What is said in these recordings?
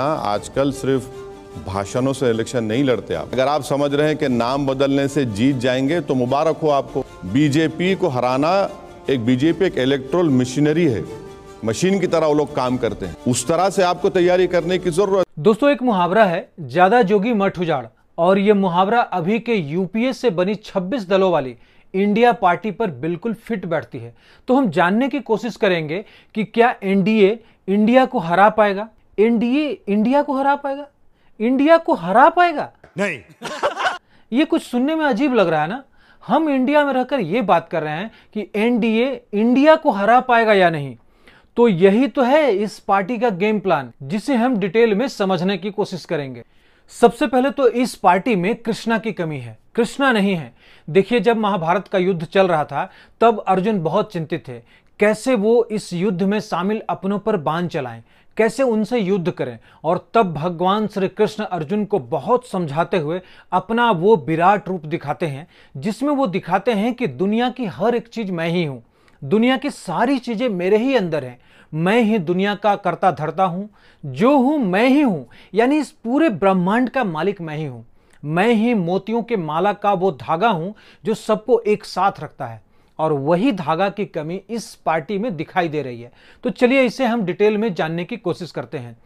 आजकल सिर्फ भाषणों से इलेक्शन नहीं लड़ते आप अगर आप समझ रहे हैं कि नाम बदलने से जीत जाएंगे तो मुबारक हो आपको बीजेपी को हराना एक बीजेपी एक इलेक्ट्रोल मशीनरी है मशीन की तरह वो लोग काम करते हैं उस तरह से आपको तैयारी करने की जरूरत दोस्तों एक मुहावरा है ज्यादा जोगी मठ उजाड़ और ये मुहावरा अभी के यूपीए से बनी छब्बीस दलों वाली इंडिया पार्टी पर बिल्कुल फिट बैठती है तो हम जानने की कोशिश करेंगे कि क्या एनडीए इंडिया को हरा पाएगा एनडीए इंडिया को हरा पाएगा इंडिया को हरा पाएगा नहीं ये कुछ सुनने में अजीब लग रहा है ना हम इंडिया में रहकर ये बात कर रहे हैं कि एनडीए इंडिया को हरा पाएगा या नहीं तो यही तो है इस पार्टी का गेम प्लान जिसे हम डिटेल में समझने की कोशिश करेंगे सबसे पहले तो इस पार्टी में कृष्णा की कमी है कृष्णा नहीं है देखिए जब महाभारत का युद्ध चल रहा था तब अर्जुन बहुत चिंतित थे कैसे वो इस युद्ध में शामिल अपनों पर बांध चलाएं कैसे उनसे युद्ध करें और तब भगवान श्री कृष्ण अर्जुन को बहुत समझाते हुए अपना वो विराट रूप दिखाते हैं जिसमें वो दिखाते हैं कि दुनिया की हर एक चीज़ मैं ही हूँ दुनिया की सारी चीज़ें मेरे ही अंदर हैं मैं ही दुनिया का करता धरता हूँ जो हूँ मैं ही हूँ यानी इस पूरे ब्रह्मांड का मालिक मैं ही हूँ मैं ही मोतियों के माला का वो धागा हूँ जो सबको एक साथ रखता है और वही धागा की कमी इस पार्टी में दिखाई दे रही है तो चलिए इसे हम डिटेल में जानने की कोशिश करते हैं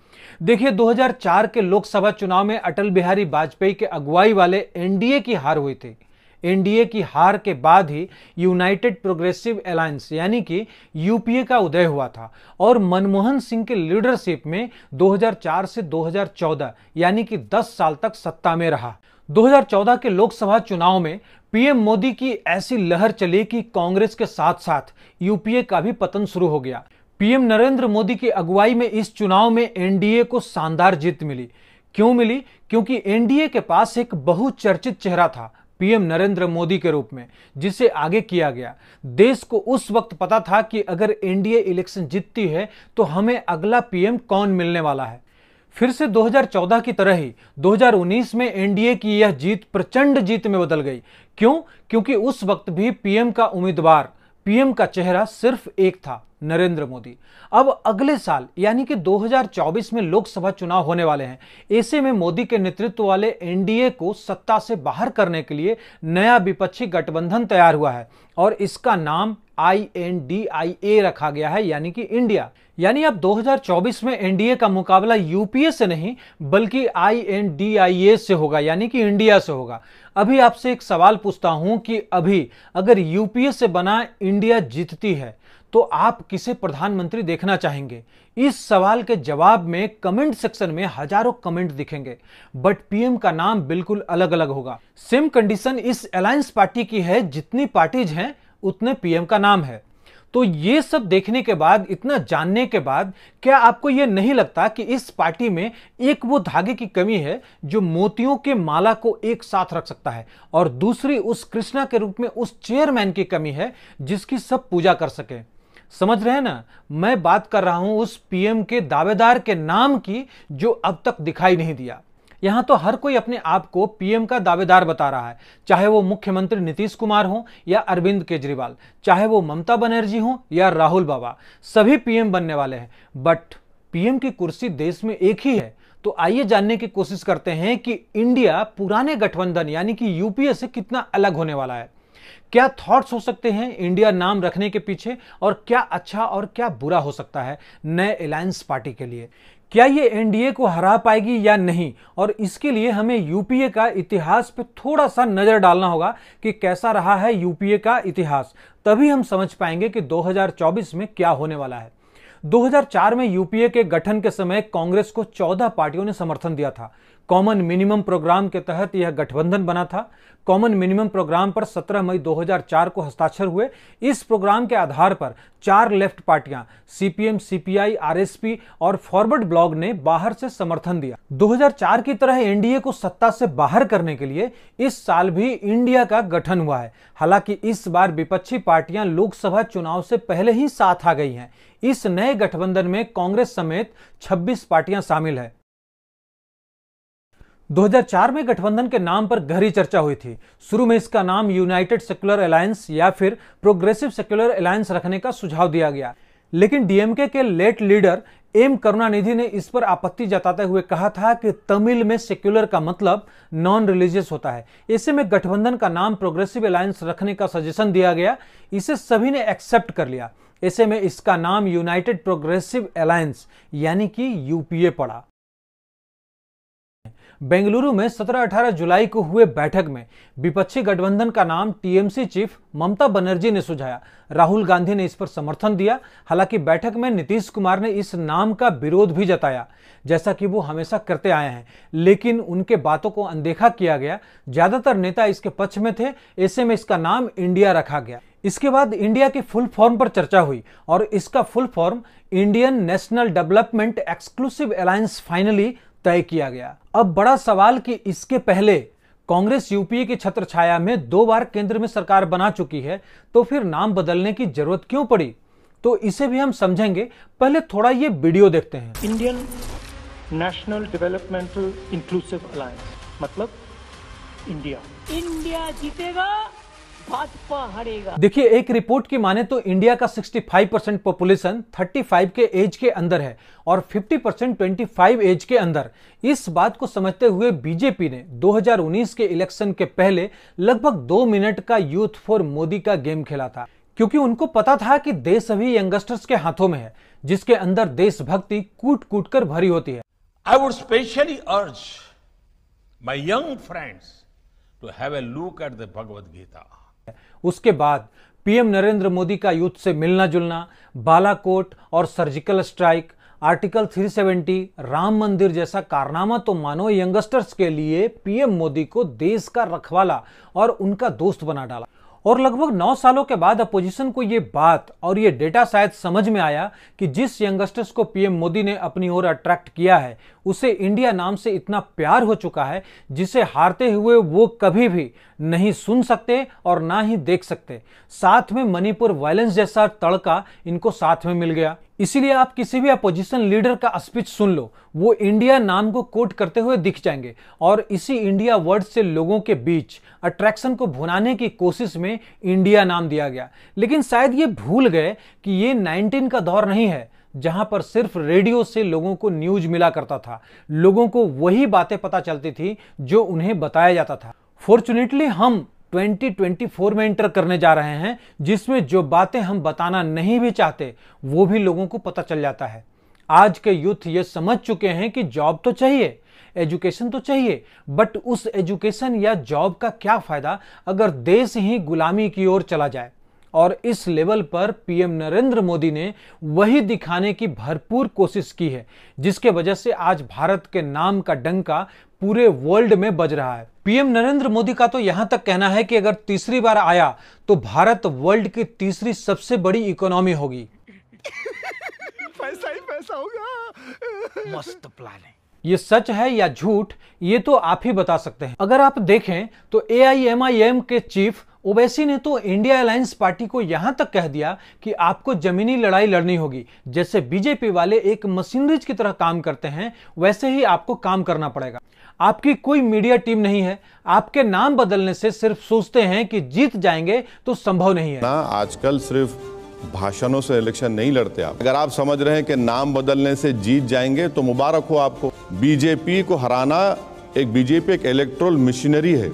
देखिए 2004 के लोकसभा चुनाव में अटल बिहारी वाजपेयी के अगुवाई वाले एनडीए की हार हुई थी एनडीए की हार के बाद ही यूनाइटेड प्रोग्रेसिव अलायंस यानी कि यूपीए का उदय हुआ था और मनमोहन सिंह के लीडरशिप में 2004 से 2014 यानी कि 10 साल तक सत्ता में रहा 2014 के लोकसभा चुनाव में पीएम मोदी की ऐसी लहर चली कि कांग्रेस के साथ साथ यूपीए का भी पतन शुरू हो गया पीएम नरेंद्र मोदी की अगुवाई में इस चुनाव में एनडीए को शानदार जीत मिली क्यों मिली क्योंकि एनडीए के पास एक बहुचर्चित चेहरा था पीएम नरेंद्र मोदी के रूप में जिसे आगे किया गया देश को उस वक्त पता था कि अगर एनडीए इलेक्शन जीतती है तो हमें अगला पीएम कौन मिलने वाला है फिर से 2014 की तरह ही 2019 में एनडीए की यह जीत प्रचंड जीत में बदल गई क्यों क्योंकि उस वक्त भी पीएम का उम्मीदवार पीएम का चेहरा सिर्फ एक था नरेंद्र मोदी अब अगले साल यानी कि 2024 में लोकसभा चुनाव होने वाले हैं ऐसे में मोदी के नेतृत्व वाले एनडीए को सत्ता से बाहर करने के लिए नया विपक्षी गठबंधन तैयार हुआ है और इसका नाम आई एन डी आई ए रखा गया है यानी कि इंडिया यानी अब 2024 में एनडीए का मुकाबला यूपीए से नहीं बल्कि आई एन डी आई ए से होगा यानी कि इंडिया से होगा अभी आपसे एक सवाल पूछता हूं कि अभी अगर यूपीए से बना इंडिया जीतती है तो आप किसे प्रधानमंत्री देखना चाहेंगे इस सवाल के जवाब में कमेंट सेक्शन में हजारों कमेंट दिखेंगे बट पीएम का नाम बिल्कुल अलग अलग होगा सेम कंडीशन इस अलायंस पार्टी की है जितनी पार्टीज हैं उतने पीएम का नाम है तो ये सब देखने के बाद इतना जानने के बाद क्या आपको यह नहीं लगता कि इस पार्टी में एक वो धागे की कमी है जो मोतियों के माला को एक साथ रख सकता है और दूसरी उस कृष्णा के रूप में उस चेयरमैन की कमी है जिसकी सब पूजा कर सकें समझ रहे हैं ना मैं बात कर रहा हूं उस पीएम के दावेदार के नाम की जो अब तक दिखाई नहीं दिया यहां तो हर कोई अपने आप को पीएम का दावेदार बता रहा है चाहे वो मुख्यमंत्री नीतीश कुमार हो या अरविंद केजरीवाल चाहे वो ममता बनर्जी हो या राहुल बाबा सभी पीएम बनने वाले हैं बट पीएम की कुर्सी देश में एक ही है तो आइए जानने की कोशिश करते हैं कि इंडिया पुराने गठबंधन यानी कि यूपीए से कितना अलग होने वाला है क्या थॉट्स हो सकते हैं इंडिया नाम रखने के पीछे और क्या अच्छा और क्या बुरा हो सकता है नए अलायंस पार्टी के लिए क्या ये एनडीए को हरा पाएगी या नहीं और इसके लिए हमें यूपीए का इतिहास पे थोड़ा सा नज़र डालना होगा कि कैसा रहा है यूपीए का इतिहास तभी हम समझ पाएंगे कि 2024 में क्या होने वाला है 2004 में यूपीए के गठन के समय कांग्रेस को 14 पार्टियों ने समर्थन दिया था कॉमन मिनिमम प्रोग्राम के तहत यह गठबंधन बना था कॉमन मिनिमम प्रोग्राम पर 17 मई 2004 को हस्ताक्षर हुए इस प्रोग्राम के आधार पर चार लेफ्ट पार्टियां सीपीएम सीपीआई आरएसपी और फॉरवर्ड ब्लॉग ने बाहर से समर्थन दिया 2004 की तरह एनडीए को सत्ता से बाहर करने के लिए इस साल भी इंडिया का गठन हुआ है हालांकि इस बार विपक्षी पार्टियां लोकसभा चुनाव से पहले ही साथ आ गई हैं इस नए गठबंधन में कांग्रेस समेत छब्बीस पार्टियां शामिल है 2004 में गठबंधन के नाम पर गहरी चर्चा हुई थी शुरू में इसका नाम यूनाइटेड सेक्युलर अलायंस या फिर प्रोग्रेसिव सेक्युलर अलायंस रखने का सुझाव दिया गया लेकिन डीएमके के लेट लीडर एम करुणानिधि ने इस पर आपत्ति जताते हुए कहा था कि तमिल में सेक्युलर का मतलब नॉन रिलीजियस होता है ऐसे में गठबंधन का नाम प्रोग्रेसिव अलायंस रखने का सजेशन दिया गया इसे सभी ने एक्सेप्ट कर लिया ऐसे में इसका नाम यूनाइटेड प्रोग्रेसिव अलायंस यानी कि यूपीए पड़ा बेंगलुरु में 17-18 जुलाई को हुए बैठक में विपक्षी गठबंधन का नाम टीएमसी चीफ ममता बनर्जी ने सुझाया राहुल गांधी ने इस पर समर्थन दिया हालांकि बैठक में नीतीश कुमार ने इस नाम का विरोध भी जताया जैसा कि वो हमेशा करते आए हैं लेकिन उनके बातों को अनदेखा किया गया ज्यादातर नेता इसके पक्ष में थे ऐसे में इसका नाम इंडिया रखा गया इसके बाद इंडिया के फुल फॉर्म पर चर्चा हुई और इसका full form Indian national development exclusive alliance finally तय किया गया अब बड़ा सवाल कि इसके पहले कांग्रेस यूपीए की छत्र छाया में दो बार केंद्र में सरकार बना चुकी है तो फिर नाम बदलने की जरूरत क्यों पड़ी तो इसे भी हम समझेंगे पहले थोड़ा ये वीडियो देखते हैं Indian national developmental inclusive alliance मतलब इंडिया इंडिया जीतेगा भाजपा देखिए एक रिपोर्ट की माने तो इंडिया का 65 परसेंट पॉपुलेशन फाइव के एज के अंदर है और 50 परसेंट ट्वेंटी एज के अंदर इस बात को समझते हुए बीजेपी ने 2019 के इलेक्शन के पहले लगभग दो मिनट का यूथ फॉर मोदी का गेम खेला था क्योंकि उनको पता था कि देश अभी यंगस्टर्स के हाथों में है जिसके अंदर देशभक्ति कूट कूट कर भरी होती है आई would specially urge my young friends to have a look at the Bhagavad Gita उसके बाद पीएम नरेंद्र मोदी का युद्ध से मिलना जुलना बालाकोट और सर्जिकल स्ट्राइक आर्टिकल 370 राम मंदिर जैसा कारनामा तो मानो यंगस्टर्स के लिए पीएम मोदी को देश का रखवाला और उनका दोस्त बना डाला और लगभग नौ सालों के बाद अपोजिशन को ये बात और ये डेटा शायद समझ में आया कि जिस यंगस्टर्स को पीएम मोदी ने अपनी ओर अट्रैक्ट किया है उसे इंडिया नाम से इतना प्यार हो चुका है जिसे हारते हुए वो कभी भी नहीं सुन सकते और ना ही देख सकते साथ में मणिपुर वायलेंस जैसा तड़का इनको साथ में मिल गया इसीलिए आप किसी भी अपोजिशन लीडर का स्पीच सुन लो वो इंडिया नाम को कोट करते हुए दिख जाएंगे और इसी इंडिया वर्ड से लोगों के बीच अट्रैक्शन को भुनाने की कोशिश में इंडिया नाम दिया गया लेकिन शायद ये भूल गए कि ये 19 का दौर नहीं है जहां पर सिर्फ रेडियो से लोगों को न्यूज मिला करता था लोगों को वही बातें पता चलती थी जो उन्हें बताया जाता था फॉर्चुनेटली हम 2024 में एंटर करने जा रहे हैं जिसमें जो बातें हम बताना नहीं भी चाहते वो भी लोगों को पता चल जाता है आज के यूथ ये समझ चुके हैं कि जॉब तो चाहिए एजुकेशन तो चाहिए बट उस एजुकेशन या जॉब का क्या फायदा अगर देश ही गुलामी की ओर चला जाए और इस लेवल पर पीएम नरेंद्र मोदी ने वही दिखाने की भरपूर कोशिश की है जिसके वजह से आज भारत के नाम का डंका पूरे वर्ल्ड में बज रहा है पीएम नरेंद्र मोदी का तो यहां तक कहना है कि अगर तीसरी बार आया तो भारत वर्ल्ड की तीसरी सबसे बड़ी इकोनॉमी होगी पैसा ही पैसा होगा मस्त प्लान है ये सच है या झूठ ये तो आप ही बता सकते हैं अगर आप देखें तो ए के चीफ ओबैसी ने तो इंडिया अलायंस पार्टी को यहां तक कह दिया कि आपको जमीनी लड़ाई लड़नी होगी जैसे बीजेपी वाले एक मशीनरीज की तरह काम करते हैं वैसे ही आपको काम करना पड़ेगा आपकी कोई मीडिया टीम नहीं है आपके नाम बदलने से सिर्फ सोचते हैं कि जीत जाएंगे तो संभव नहीं है ना आजकल सिर्फ भाषणों से इलेक्शन नहीं लड़ते आप अगर आप समझ रहे हैं कि नाम बदलने से जीत जाएंगे तो मुबारक हो आपको बीजेपी को हराना एक बीजेपी एक इलेक्ट्रोल मशीनरी है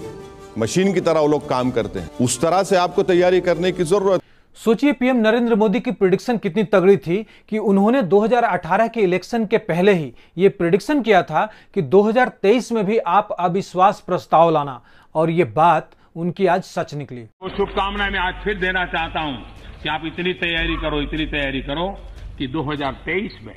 मशीन की तरह वो लोग काम करते हैं उस तरह से आपको तैयारी करने की जरूरत सोचिए पीएम नरेंद्र मोदी की प्रिडिक्शन कितनी तगड़ी थी कि उन्होंने 2018 के इलेक्शन के पहले ही ये प्रिडिक्शन किया था कि 2023 में भी आप अविश्वास प्रस्ताव लाना और ये बात उनकी आज सच निकली तो शुभकामनाएं मैं आज फिर देना चाहता हूं कि आप इतनी तैयारी करो इतनी तैयारी करो कि 2023 में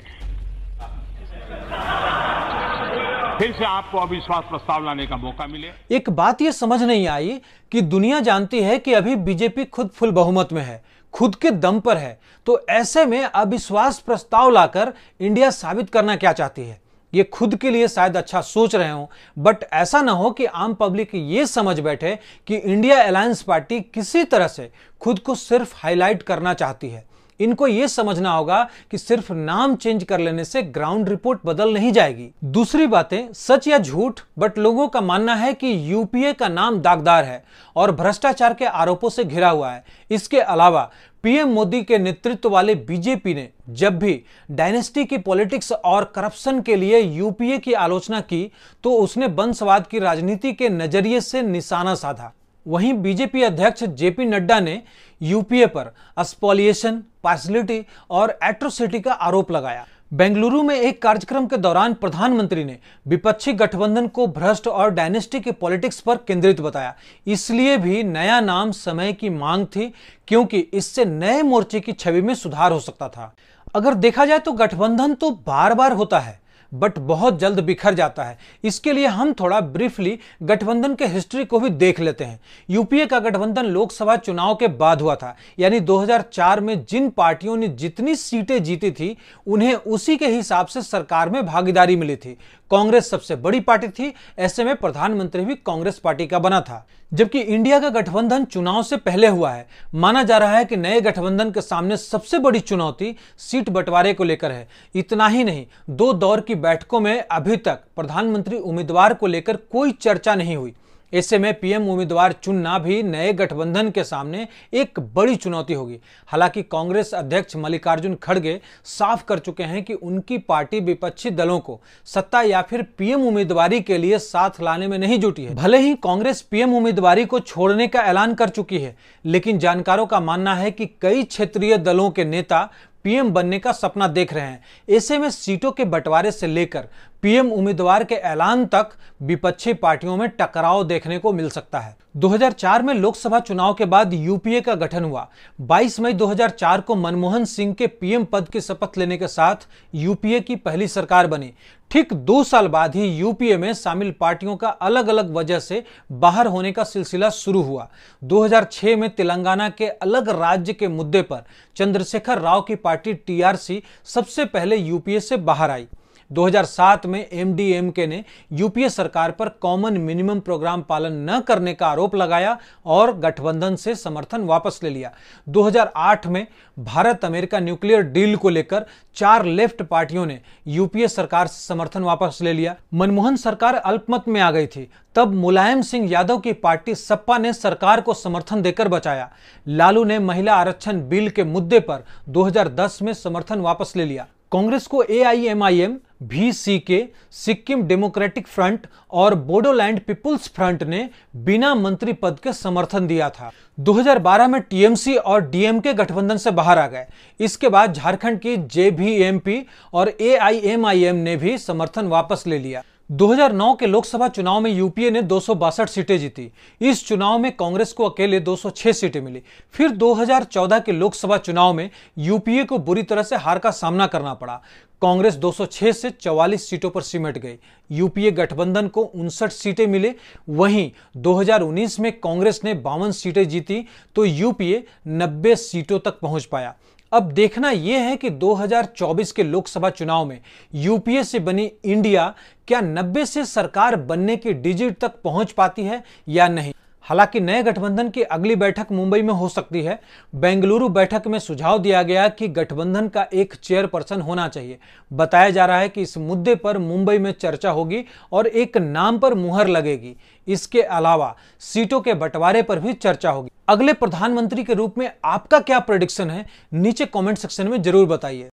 फिर से आपको अविश्वास प्रस्ताव लाने का मौका मिले एक बात ये समझ नहीं आई कि दुनिया जानती है कि अभी बीजेपी खुद फुल बहुमत में है खुद के दम पर है तो ऐसे में अविश्वास प्रस्ताव लाकर इंडिया साबित करना क्या चाहती है ये खुद के लिए शायद अच्छा सोच रहे हो बट ऐसा ना हो कि आम पब्लिक ये समझ बैठे कि इंडिया अलायंस पार्टी किसी तरह से खुद को सिर्फ हाईलाइट करना चाहती है इनको ये समझना होगा कि सिर्फ नाम चेंज कर लेने से ग्राउंड रिपोर्ट बदल नहीं जाएगी दूसरी बातें सच या झूठ बट लोगों का मानना है कि यूपीए का नाम दागदार है और भ्रष्टाचार के आरोपों से घिरा हुआ है इसके अलावा पीएम मोदी के नेतृत्व वाले बीजेपी ने जब भी डायनेस्टी की पॉलिटिक्स और करप्शन के लिए यूपीए की आलोचना की तो उसने वंशवाद की राजनीति के नजरिए से निशाना साधा वहीं बीजेपी अध्यक्ष जेपी नड्डा ने यूपीए पर अस्पॉलिएशन पार्सिलिटी और एट्रोसिटी का आरोप लगाया बेंगलुरु में एक कार्यक्रम के दौरान प्रधानमंत्री ने विपक्षी गठबंधन को भ्रष्ट और डायनेस्टी के पॉलिटिक्स पर केंद्रित बताया इसलिए भी नया नाम समय की मांग थी क्योंकि इससे नए मोर्चे की छवि में सुधार हो सकता था अगर देखा जाए तो गठबंधन तो बार बार होता है बट बहुत जल्द बिखर जाता है इसके लिए हम थोड़ा ब्रीफली गठबंधन के हिस्ट्री को भी देख लेते हैं यूपीए का गठबंधन लोकसभा चुनाव के बाद हुआ था यानी 2004 में जिन पार्टियों ने जितनी सीटें जीती थी उन्हें उसी के हिसाब से सरकार में भागीदारी मिली थी कांग्रेस सबसे बड़ी पार्टी थी ऐसे में प्रधानमंत्री भी कांग्रेस पार्टी का बना था जबकि इंडिया का गठबंधन चुनाव से पहले हुआ है माना जा रहा है कि नए गठबंधन के सामने सबसे बड़ी चुनौती सीट बंटवारे को लेकर है इतना ही नहीं दो दौर की बैठकों में अभी तक प्रधानमंत्री उम्मीदवार को लेकर कोई चर्चा नहीं हुई ऐसे में पीएम उम्मीदवार चुनना भी नए गठबंधन के सामने एक बड़ी चुनौती होगी हालांकि कांग्रेस अध्यक्ष मल्लिकार्जुन खड़गे साफ कर चुके हैं कि उनकी पार्टी विपक्षी दलों को सत्ता या फिर पीएम उम्मीदवारी के लिए साथ लाने में नहीं जुटी है भले ही कांग्रेस पीएम उम्मीदवारी को छोड़ने का ऐलान कर चुकी है लेकिन जानकारों का मानना है कि कई क्षेत्रीय दलों के नेता पीएम बनने का सपना देख रहे हैं ऐसे में सीटों के बंटवारे से लेकर पीएम उम्मीदवार के ऐलान तक विपक्षी पार्टियों में टकराव देखने को मिल सकता है 2004 में लोकसभा चुनाव के बाद यूपीए का गठन हुआ 22 मई 2004 को मनमोहन सिंह के पीएम पद की शपथ लेने के साथ यूपीए की पहली सरकार बनी ठीक दो साल बाद ही यूपीए में शामिल पार्टियों का अलग अलग वजह से बाहर होने का सिलसिला शुरू हुआ 2006 में तेलंगाना के अलग राज्य के मुद्दे पर चंद्रशेखर राव की पार्टी टीआरसी सबसे पहले यूपीए से बाहर आई 2007 में एमडीएमके ने यूपीए सरकार पर कॉमन मिनिमम प्रोग्राम पालन न करने का आरोप लगाया और गठबंधन से समर्थन वापस ले लिया 2008 में भारत अमेरिका न्यूक्लियर डील को लेकर चार लेफ्ट पार्टियों ने यूपीए सरकार से समर्थन वापस ले लिया मनमोहन सरकार अल्पमत में आ गई थी तब मुलायम सिंह यादव की पार्टी सपा ने सरकार को समर्थन देकर बचाया लालू ने महिला आरक्षण बिल के मुद्दे पर 2010 में समर्थन वापस ले लिया कांग्रेस को AIMIM VCK Sikkim Democratic Front और बोडोलैंड पीपुल्स फ्रंट ने बिना मंत्री पद के समर्थन दिया था 2012 में टीएमसी और डीएमके गठबंधन से बाहर आ गए इसके बाद झारखंड की जेबीएमपी और एआईएमआईएम ने भी समर्थन वापस ले लिया 2009 के लोकसभा चुनाव में यूपीए ने दो सीटें जीती इस चुनाव में कांग्रेस को अकेले 206 सीटें मिली फिर 2014 के लोकसभा चुनाव में यूपीए को बुरी तरह से हार का सामना करना पड़ा कांग्रेस 206 से 44 सीटों पर सिमट गई यूपीए गठबंधन को उनसठ सीटें मिले वहीं 2019 में कांग्रेस ने बावन सीटें जीती तो यूपीए 90 सीटों तक पहुंच पाया अब देखना यह है कि 2024 के लोकसभा चुनाव में यूपीए से बनी इंडिया क्या 90 से सरकार बनने की डिजिट तक पहुंच पाती है या नहीं हालांकि नए गठबंधन की अगली बैठक मुंबई में हो सकती है बेंगलुरु बैठक में सुझाव दिया गया कि गठबंधन का एक चेयरपर्सन होना चाहिए बताया जा रहा है कि इस मुद्दे पर मुंबई में चर्चा होगी और एक नाम पर मुहर लगेगी इसके अलावा सीटों के बंटवारे पर भी चर्चा होगी अगले प्रधानमंत्री के रूप में आपका क्या प्रोडिक्शन है नीचे कॉमेंट सेक्शन में जरूर बताइए